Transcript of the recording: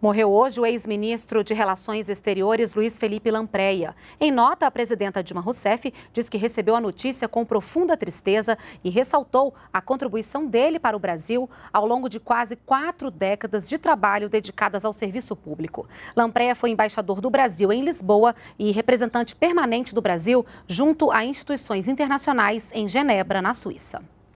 Morreu hoje o ex-ministro de Relações Exteriores Luiz Felipe Lampreia. Em nota, a presidenta Dilma Rousseff diz que recebeu a notícia com profunda tristeza e ressaltou a contribuição dele para o Brasil ao longo de quase quatro décadas de trabalho dedicadas ao serviço público. Lampreia foi embaixador do Brasil em Lisboa e representante permanente do Brasil junto a instituições internacionais em Genebra, na Suíça.